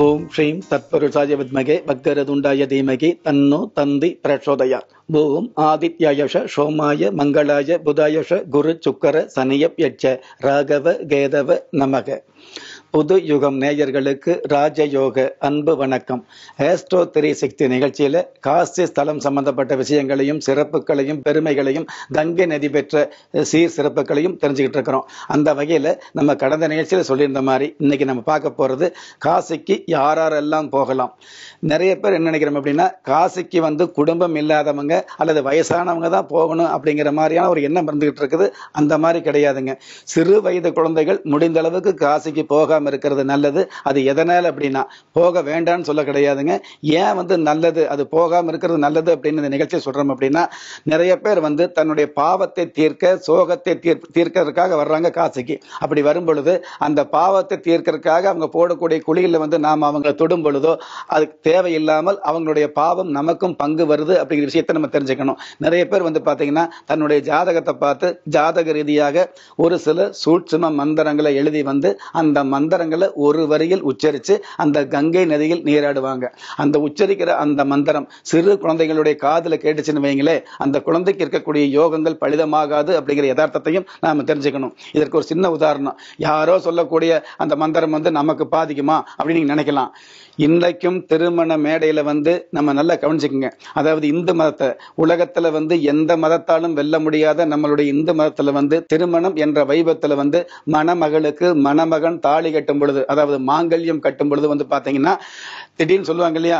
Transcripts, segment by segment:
boom ക്ഷീം തത്പുരുഷായ വിദ്മകെ ഭക്തരതുണ്ടായ ധീമകി തന്നോ തന്തി പ്രക്ഷോദയ boom ആദിത്യായഷ ഷോമായ മംഗളായ ബുധായഷ ഗുരു ചുക്കര സനയപ് യക്ഷ രാഘവ ഗേദവ നമക புது யுகம் நேயர்களுக்கு ராஜயோக அன்பு வணக்கம் ஆஸ்ட்ரோ த்ரீ சக்தி நிகழ்ச்சியில் காசி ஸ்தலம் சம்பந்தப்பட்ட விஷயங்களையும் சிறப்புகளையும் பெருமைகளையும் கங்கை நதி பெற்ற சீர் சிறப்புகளையும் தெரிஞ்சுக்கிட்டு இருக்கிறோம் அந்த வகையில் நம்ம கடந்த நிகழ்ச்சியில் சொல்லியிருந்த மாதிரி இன்னைக்கு நம்ம பார்க்க போகிறது காசிக்கு யாரெல்லாம் போகலாம் நிறைய பேர் என்ன நினைக்கிறோம் அப்படின்னா காசிக்கு வந்து குடும்பம் இல்லாதவங்க அல்லது வயசானவங்க தான் போகணும் அப்படிங்கிற மாதிரியான ஒரு எண்ணம் இருந்துகிட்டு இருக்குது அந்த மாதிரி கிடையாதுங்க சிறு வயது குழந்தைகள் முடிந்த அளவுக்கு காசிக்கு போகாம போகாமல் இருக்கிறது நல்லது அது எதனால் அப்படின்னா போக வேண்டாம்னு சொல்ல கிடையாதுங்க ஏன் வந்து நல்லது அது போகாமல் இருக்கிறது நல்லது அப்படின்னு இந்த நிகழ்ச்சி சொல்கிறோம் அப்படின்னா நிறைய பேர் வந்து தன்னுடைய பாவத்தை தீர்க்க சோகத்தை தீர் தீர்க்கிறதுக்காக வர்றாங்க காசுக்கு அப்படி வரும் பொழுது அந்த பாவத்தை தீர்க்கிறதுக்காக அவங்க போடக்கூடிய குழியில் வந்து நாம் அவங்களை தொடும் பொழுதோ அது தேவையில்லாமல் அவங்களுடைய பாவம் நமக்கும் பங்கு வருது அப்படிங்கிற விஷயத்தை நம்ம தெரிஞ்சுக்கணும் நிறைய பேர் வந்து பார்த்தீங்கன்னா தன்னுடைய ஜாதகத்தை பார்த்து ஜாதக ரீதியாக ஒரு சில சூட்சும மந்திரங்களை எழுதி வந்து அந்த மந்திர மந்திரங்களை ஒரு வரியில் உச்சரித்து அந்த கங்கை நதியில் நீராடுவாங்க அந்த உச்சரிக்கிற அந்த மந்திரம் சிறு குழந்தைகளுடைய காதில் கேட்டுச்சுன்னு வைங்களே அந்த குழந்தைக்கு இருக்கக்கூடிய யோகங்கள் பலிதமாகாது அப்படிங்கிற யதார்த்தத்தையும் நாம் தெரிஞ்சுக்கணும் இதற்கு ஒரு சின்ன உதாரணம் யாரோ சொல்லக்கூடிய அந்த மந்திரம் வந்து நமக்கு பாதிக்குமா அப்படின்னு நீங்க நினைக்கலாம் இன்றைக்கும் திருமண மேடையில் வந்து நம்ம நல்லா கவனிச்சுக்கோங்க அதாவது இந்து மதத்தை உலகத்தில் வந்து எந்த மதத்தாலும் வெல்ல முடியாத நம்மளுடைய இந்து மதத்தில் வந்து திருமணம் என்ற வைபத்தில் வந்து மணமகளுக்கு மணமகன் தாலி கட்டும் பொழுது அதாவது மாங்கல்யம் கட்டும் பொழுது வந்து பார்த்தீங்கன்னா திடீர்னு சொல்லுவாங்க இல்லையா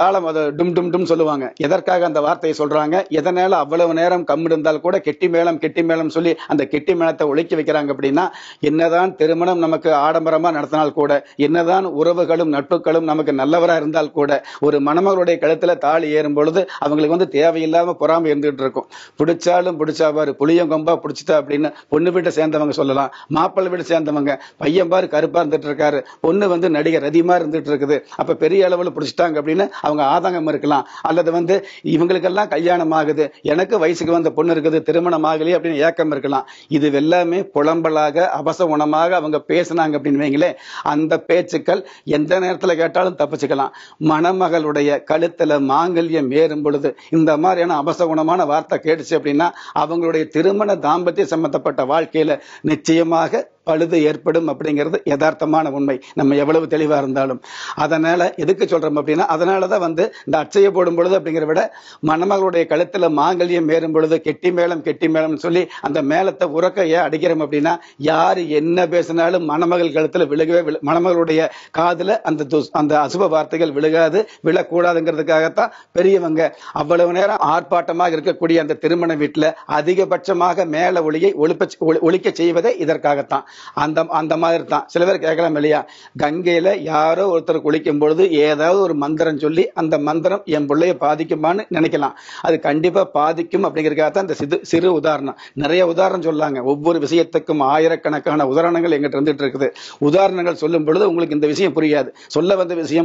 தாளம் அதை டும் டும் டும் சொல்லுவாங்க எதற்காக அந்த வார்த்தையை சொல்கிறாங்க எதனால் அவ்வளவு நேரம் கம்மிடுந்தால் கூட கெட்டி மேளம் கெட்டி மேளம் சொல்லி அந்த கெட்டி மேளத்தை ஒழிக்க வைக்கிறாங்க அப்படின்னா என்னதான் திருமணம் நமக்கு ஆடம்பரமாக நடத்தினால் கூட என்னதான் உறவுகளும் நட்புகளும் நமக்கு நல்லவராக இருந்தால் கூட ஒரு மணமகளுடைய கழுத்தில் தாலி ஏறும் பொழுது அவங்களுக்கு வந்து தேவையில்லாமல் பொறாமல் இருந்துகிட்டு இருக்கும் பிடிச்சாலும் பிடிச்சாவாரு பாரு புளியங்கொம்பா பிடிச்சிட்டா அப்படின்னு பொண்ணு வீட்டை சேர்ந்தவங்க சொல்லலாம் மாப்பிள்ளை வீட்டை சேர்ந்தவங்க பையன் பாரு கருப்பா இருந்துட்டு இருக்காரு ஒண்ணு வந்து நடிகர் அதிகமா இருந்துட்டு இருக்குது அப்ப பெரிய அளவில் பிடிச்சிட்டாங்க அப்படின்னு அவங்க ஆதங்கம் இருக்கலாம் அல்லது வந்து இவங்களுக்கெல்லாம் கல்யாணம் ஆகுது எனக்கு வயசுக்கு வந்த பொண்ணு இருக்குது திருமணம் ஆகலையே அப்படின்னு ஏக்கம் இருக்கலாம் இது எல்லாமே புலம்பலாக அபச உணமாக அவங்க பேசினாங்க அப்படின்னு வைங்களேன் அந்த பேச்சுக்கள் எந்த நேரத்தில் கேட்டாலும் தப்பிச்சுக்கலாம் மணமகளுடைய கழுத்துல மாங்கல்யம் ஏறும் பொழுது இந்த மாதிரியான அவச குணமான வார்த்தை கேட்டுச்சு அப்படின்னா அவங்களுடைய திருமண தாம்பத்திய சம்பந்தப்பட்ட வாழ்க்கையில நிச்சயமாக பழுது ஏற்படும் அப்படிங்கிறது யதார்த்தமான உண்மை நம்ம எவ்வளவு தெளிவாக இருந்தாலும் அதனால் எதுக்கு சொல்கிறோம் அப்படின்னா அதனால தான் வந்து இந்த அச்சையை போடும் பொழுது அப்படிங்கிற விட மணமகளுடைய கழுத்தில் மாங்கல்யம் ஏறும் பொழுது கெட்டி மேளம் கெட்டி மேளம்னு சொல்லி அந்த மேளத்தை உறக்கையை அடிக்கிறோம் அப்படின்னா யார் என்ன பேசினாலும் மணமகள் கழுத்தில் விழுகவே மணமகளுடைய காதில் அந்த அந்த அசுப வார்த்தைகள் விழுகாது விழக்கூடாதுங்கிறதுக்காகத்தான் பெரியவங்க அவ்வளவு நேரம் ஆர்ப்பாட்டமாக இருக்கக்கூடிய அந்த திருமண வீட்டில் அதிகபட்சமாக மேல ஒளியை ஒழிப்ப ஒழிக்க செய்வதே இதற்காகத்தான் அந்த அந்த மாதிரி தான் சில பேர் கேட்கலாம் இல்லையா கங்கையில் யாரோ ஒருத்தர் குளிக்கும் பொழுது ஏதாவது ஒரு மந்திரம் சொல்லி அந்த மந்திரம் என் பிள்ளைய பாதிக்குமான்னு நினைக்கலாம் அது கண்டிப்பா பாதிக்கும் அப்படிங்கிறக்காக தான் இந்த சிறு சிறு உதாரணம் நிறைய உதாரணம் சொல்லாங்க ஒவ்வொரு விஷயத்துக்கும் ஆயிரக்கணக்கான உதாரணங்கள் எங்கிட்ட இருந்துட்டு இருக்குது உதாரணங்கள் சொல்லும் பொழுது உங்களுக்கு இந்த விஷயம் புரியாது சொல்ல வந்த விஷயம்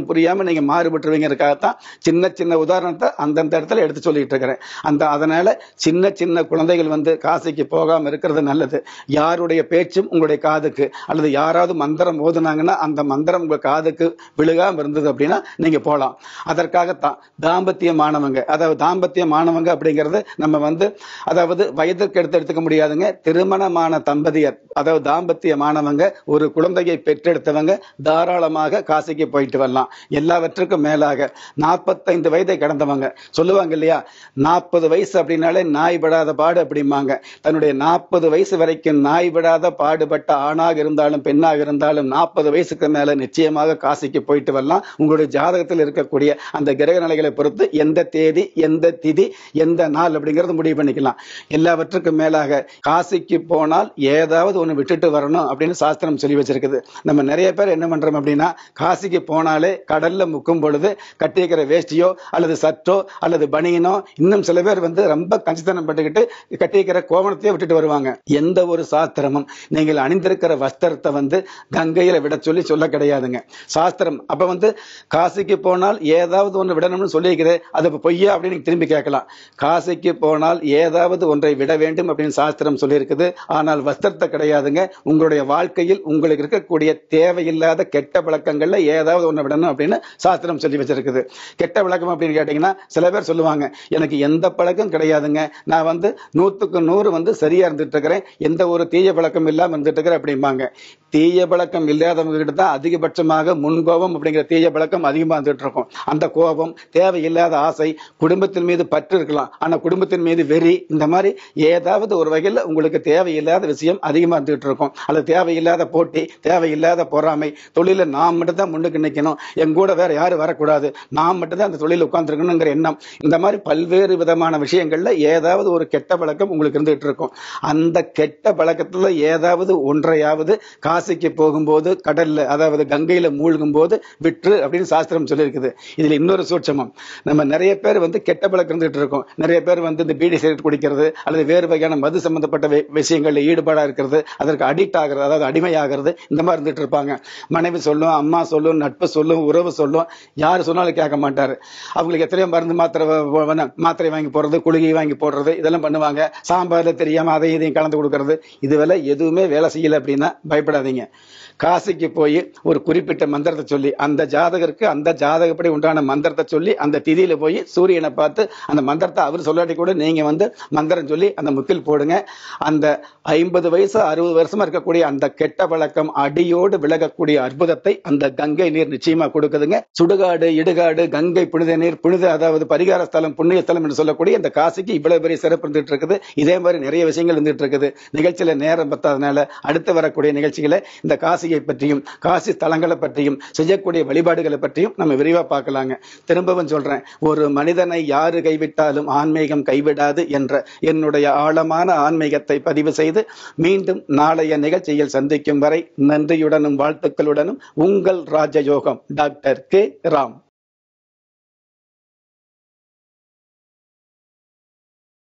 நீங்க நீங்கள் தான் சின்ன சின்ன உதாரணத்தை அந்தந்த இடத்துல எடுத்து சொல்லிட்டு இருக்கிறேன் அந்த அதனால சின்ன சின்ன குழந்தைகள் வந்து காசிக்கு போகாமல் இருக்கிறது நல்லது யாருடைய பேச்சும் உங்களுடைய காதுக்கு அல்லது யாராவது மந்திரம் ஓதுனாங்கன்னா அந்த மந்திரம் உங்க காதுக்கு விழுகாம இருந்தது அப்படின்னா நீங்க போகலாம் அதற்காகத்தான் தாம்பத்திய மாணவங்க அதாவது தாம்பத்திய மாணவங்க அப்படிங்கிறது நம்ம வந்து அதாவது வயதுக்கு எடுத்து எடுத்துக்க முடியாதுங்க திருமணமான தம்பதியர் அதாவது தாம்பத்திய மாணவங்க ஒரு குழந்தையை பெற்றெடுத்தவங்க தாராளமாக காசிக்கு போயிட்டு வரலாம் எல்லாவற்றுக்கும் மேலாக நாற்பத்தைந்து வயதை கடந்தவங்க சொல்லுவாங்க இல்லையா நாற்பது வயசு அப்படின்னாலே நாய் விடாத பாடு அப்படிம்பாங்க தன்னுடைய நாற்பது வயசு வரைக்கும் நாய் விடாத பாடுபட்ட அப்படிப்பட்ட ஆணாக இருந்தாலும் பெண்ணாக இருந்தாலும் நாற்பது வயசுக்கு மேல நிச்சயமாக காசிக்கு போயிட்டு வரலாம் உங்களுடைய ஜாதகத்தில் இருக்கக்கூடிய அந்த கிரக நிலைகளை பொறுத்து எந்த தேதி எந்த திதி எந்த நாள் அப்படிங்கறத முடிவு பண்ணிக்கலாம் எல்லாவற்றுக்கும் மேலாக காசிக்கு போனால் ஏதாவது ஒன்று விட்டுட்டு வரணும் அப்படின்னு சாஸ்திரம் சொல்லி வச்சிருக்குது நம்ம நிறைய பேர் என்ன பண்றோம் அப்படின்னா காசிக்கு போனாலே கடல்ல முக்கும் பொழுது கட்டியிருக்கிற வேஷ்டியோ அல்லது சற்றோ அல்லது பனியனோ இன்னும் சில பேர் வந்து ரொம்ப கஞ்சித்தனம் பட்டுக்கிட்டு கட்டியிருக்கிற கோவணத்தையே விட்டுட்டு வருவாங்க எந்த ஒரு சாஸ்திரமும் நீங்கள் அணிந்து அணிந்திருக்கிற வஸ்திரத்தை வந்து கங்கையில விட சொல்லி சொல்ல கிடையாதுங்க சாஸ்திரம் அப்போ வந்து காசிக்கு போனால் ஏதாவது ஒன்று விடணும்னு சொல்லியிருக்கிறேன் அது பொய்யா அப்படின்னு திரும்பி கேட்கலாம் காசிக்கு போனால் ஏதாவது ஒன்றை விட வேண்டும் அப்படின்னு சாஸ்திரம் சொல்லியிருக்குது ஆனால் வஸ்திரத்தை கிடையாதுங்க உங்களுடைய வாழ்க்கையில் உங்களுக்கு இருக்கக்கூடிய தேவையில்லாத கெட்ட பழக்கங்கள்ல ஏதாவது ஒன்று விடணும் அப்படின்னு சாஸ்திரம் சொல்லி வச்சிருக்குது கெட்ட பழக்கம் அப்படின்னு கேட்டீங்கன்னா சில பேர் சொல்லுவாங்க எனக்கு எந்த பழக்கம் கிடையாதுங்க நான் வந்து நூற்றுக்கு நூறு வந்து சரியா இருந்துட்டு இருக்கிறேன் எந்த ஒரு தீய பழக்கம் இல்லாம இருந்துட்டு அப்படிம்பாங்க தீய பழக்கம் இல்லாதவங்க கிட்ட தான் அதிகபட்சமாக முன்கோபம் அப்படிங்கிற தீய பழக்கம் அதிகமாக இருந்துகிட்டு இருக்கும் அந்த கோபம் தேவையில்லாத ஆசை குடும்பத்தின் மீது பற்று இருக்கலாம் ஆனால் குடும்பத்தின் மீது வெறி இந்த மாதிரி ஏதாவது ஒரு வகையில் உங்களுக்கு தேவையில்லாத விஷயம் அதிகமாக இருந்துகிட்டு இருக்கும் அல்லது தேவையில்லாத போட்டி தேவையில்லாத பொறாமை தொழிலில் நாம் மட்டும் தான் முன்னுக்கு நிற்கணும் எங்க கூட வேற யாரும் வரக்கூடாது நாம் மட்டும் தான் அந்த தொழில் உட்காந்துருக்கணுங்கிற எண்ணம் இந்த மாதிரி பல்வேறு விதமான விஷயங்கள்ல ஏதாவது ஒரு கெட்ட பழக்கம் உங்களுக்கு இருந்துகிட்டு இருக்கும் அந்த கெட்ட பழக்கத்தில் ஏதாவது ஒன்றையாவது கா காசிக்கு போகும்போது கடல்ல அதாவது கங்கையில மூழ்கும் போது விற்று அப்படின்னு சாஸ்திரம் சொல்லியிருக்குது இதுல இன்னொரு சூட்சமம் நம்ம நிறைய பேர் வந்து கெட்ட பழக்கம் இருந்துகிட்டு இருக்கோம் நிறைய பேர் வந்து இந்த பீடி சிகரெட் குடிக்கிறது அல்லது வேறு வகையான மது சம்பந்தப்பட்ட விஷயங்கள்ல ஈடுபாடா இருக்கிறது அதற்கு அடிக்ட் ஆகிறது அதாவது அடிமையாகிறது இந்த மாதிரி இருந்துட்டு இருப்பாங்க மனைவி சொல்லும் அம்மா சொல்லும் நட்பு சொல்லும் உறவு சொல்லும் யார் சொன்னாலும் கேட்க மாட்டாரு அவங்களுக்கு எத்தனையோ மருந்து மாத்திரை மாத்திரை வாங்கி போடுறது குளிகை வாங்கி போடுறது இதெல்லாம் பண்ணுவாங்க சாம்பார்ல தெரியாம அதையும் இதையும் கலந்து கொடுக்கறது இதுவெல்லாம் எதுவுமே வேலை செய்யல அப்படின்னா பயப்படாதீங்க เนี่ย காசிக்கு போய் ஒரு குறிப்பிட்ட மந்திரத்தை சொல்லி அந்த ஜாதகருக்கு அந்த ஜாதகப்படி உண்டான மந்திரத்தை சொல்லி அந்த திதியில போய் சூரியனை பார்த்து அந்த மந்திரத்தை அவர் சொல்லாட்டி கூட நீங்க வந்து மந்திரம் சொல்லி அந்த முக்கில் போடுங்க அந்த ஐம்பது வயசு அறுபது வருஷமா இருக்கக்கூடிய அந்த கெட்ட வழக்கம் அடியோடு விலகக்கூடிய அற்புதத்தை அந்த கங்கை நீர் நிச்சயமா கொடுக்குதுங்க சுடுகாடு இடுகாடு கங்கை புனித நீர் புனித அதாவது பரிகார ஸ்தலம் புண்ணிய ஸ்தலம் என்று சொல்லக்கூடிய இந்த காசிக்கு இவ்வளவு பெரிய சிறப்பு இருந்துட்டு இருக்குது இதே மாதிரி நிறைய விஷயங்கள் இருந்துட்டு இருக்குது நிகழ்ச்சியில நேரம் பத்தாதனால அடுத்து வரக்கூடிய நிகழ்ச்சிகளை இந்த காசி காசியை பற்றியும் காசி தலங்களை பற்றியும் செய்யக்கூடிய வழிபாடுகளை பற்றியும் நம்ம விரிவாக பார்க்கலாங்க திரும்பவும் சொல்றேன் ஒரு மனிதனை யாரு கைவிட்டாலும் ஆன்மீகம் கைவிடாது என்ற என்னுடைய ஆழமான ஆன்மீகத்தை பதிவு செய்து மீண்டும் நாளைய நிகழ்ச்சியில் சந்திக்கும் வரை நன்றியுடனும் வாழ்த்துக்களுடனும் உங்கள் ராஜயோகம் டாக்டர் கே ராம்